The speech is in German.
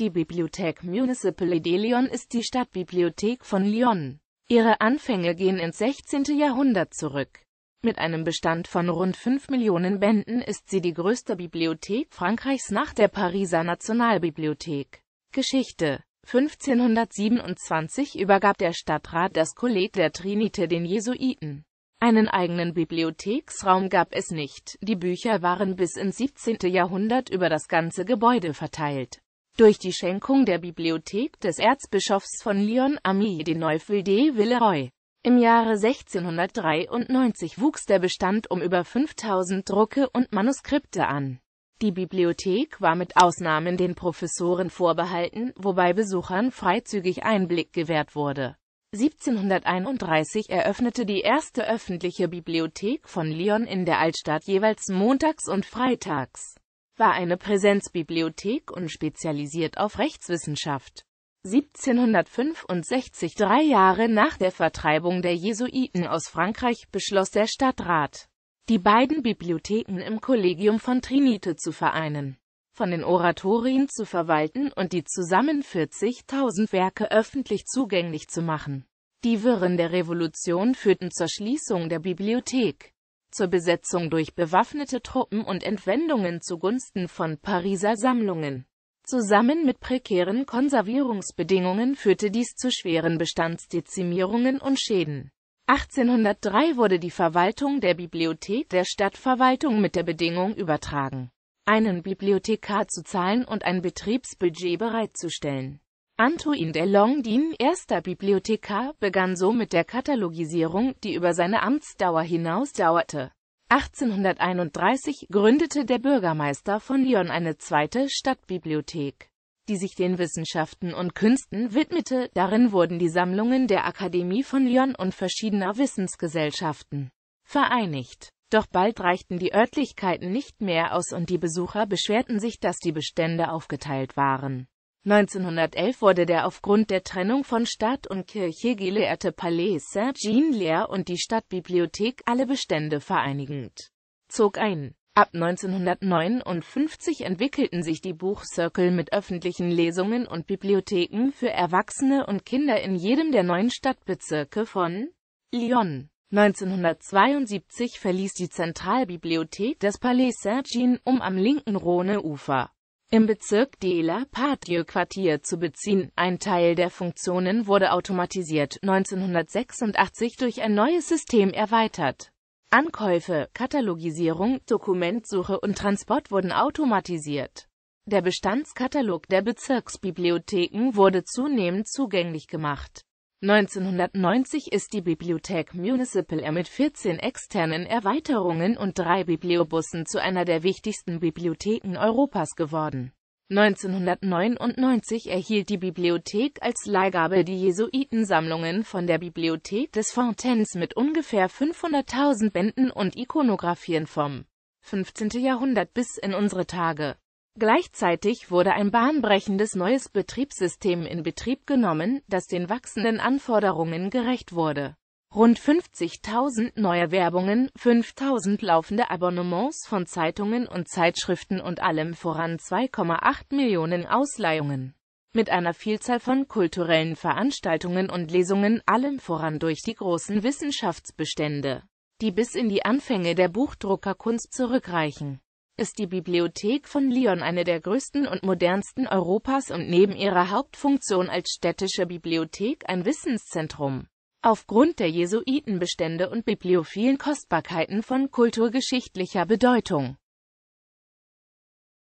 Die Bibliothek Municipale de Lyon ist die Stadtbibliothek von Lyon. Ihre Anfänge gehen ins 16. Jahrhundert zurück. Mit einem Bestand von rund 5 Millionen Bänden ist sie die größte Bibliothek Frankreichs nach der Pariser Nationalbibliothek. Geschichte 1527 übergab der Stadtrat das Kolleg der Trinite den Jesuiten. Einen eigenen Bibliotheksraum gab es nicht, die Bücher waren bis ins 17. Jahrhundert über das ganze Gebäude verteilt. Durch die Schenkung der Bibliothek des Erzbischofs von Lyon Ami de Neufville de Villeroy im Jahre 1693 wuchs der Bestand um über 5000 Drucke und Manuskripte an. Die Bibliothek war mit Ausnahmen den Professoren vorbehalten, wobei Besuchern freizügig Einblick gewährt wurde. 1731 eröffnete die erste öffentliche Bibliothek von Lyon in der Altstadt jeweils montags und freitags war eine Präsenzbibliothek und spezialisiert auf Rechtswissenschaft. 1765, drei Jahre nach der Vertreibung der Jesuiten aus Frankreich, beschloss der Stadtrat, die beiden Bibliotheken im Kollegium von Trinite zu vereinen, von den Oratorien zu verwalten und die zusammen 40.000 Werke öffentlich zugänglich zu machen. Die Wirren der Revolution führten zur Schließung der Bibliothek zur Besetzung durch bewaffnete Truppen und Entwendungen zugunsten von Pariser Sammlungen. Zusammen mit prekären Konservierungsbedingungen führte dies zu schweren Bestandsdezimierungen und Schäden. 1803 wurde die Verwaltung der Bibliothek der Stadtverwaltung mit der Bedingung übertragen, einen Bibliothekar zu zahlen und ein Betriebsbudget bereitzustellen. Antoine de Longdin, erster Bibliothekar, begann so mit der Katalogisierung, die über seine Amtsdauer hinaus dauerte. 1831 gründete der Bürgermeister von Lyon eine zweite Stadtbibliothek, die sich den Wissenschaften und Künsten widmete. Darin wurden die Sammlungen der Akademie von Lyon und verschiedener Wissensgesellschaften vereinigt. Doch bald reichten die Örtlichkeiten nicht mehr aus und die Besucher beschwerten sich, dass die Bestände aufgeteilt waren. 1911 wurde der aufgrund der Trennung von Stadt und Kirche gelehrte Palais Saint-Jean leer und die Stadtbibliothek, alle Bestände vereinigend, zog ein. Ab 1959 entwickelten sich die Buchcircle mit öffentlichen Lesungen und Bibliotheken für Erwachsene und Kinder in jedem der neuen Stadtbezirke von Lyon. 1972 verließ die Zentralbibliothek das Palais Saint-Jean, um am linken Rhone-Ufer im Bezirk Dela Patrie Quartier zu beziehen. Ein Teil der Funktionen wurde automatisiert, 1986 durch ein neues System erweitert. Ankäufe, Katalogisierung, Dokumentsuche und Transport wurden automatisiert. Der Bestandskatalog der Bezirksbibliotheken wurde zunehmend zugänglich gemacht. 1990 ist die Bibliothek Municipal Air mit 14 externen Erweiterungen und drei Bibliobussen zu einer der wichtigsten Bibliotheken Europas geworden. 1999 erhielt die Bibliothek als Leihgabe die Jesuitensammlungen von der Bibliothek des Fontaines mit ungefähr 500.000 Bänden und Ikonografien vom 15. Jahrhundert bis in unsere Tage. Gleichzeitig wurde ein bahnbrechendes neues Betriebssystem in Betrieb genommen, das den wachsenden Anforderungen gerecht wurde. Rund 50.000 neue Werbungen, 5.000 laufende Abonnements von Zeitungen und Zeitschriften und allem voran 2,8 Millionen Ausleihungen. Mit einer Vielzahl von kulturellen Veranstaltungen und Lesungen, allem voran durch die großen Wissenschaftsbestände, die bis in die Anfänge der Buchdruckerkunst zurückreichen ist die Bibliothek von Lyon eine der größten und modernsten Europas und neben ihrer Hauptfunktion als städtische Bibliothek ein Wissenszentrum. Aufgrund der Jesuitenbestände und bibliophilen Kostbarkeiten von kulturgeschichtlicher Bedeutung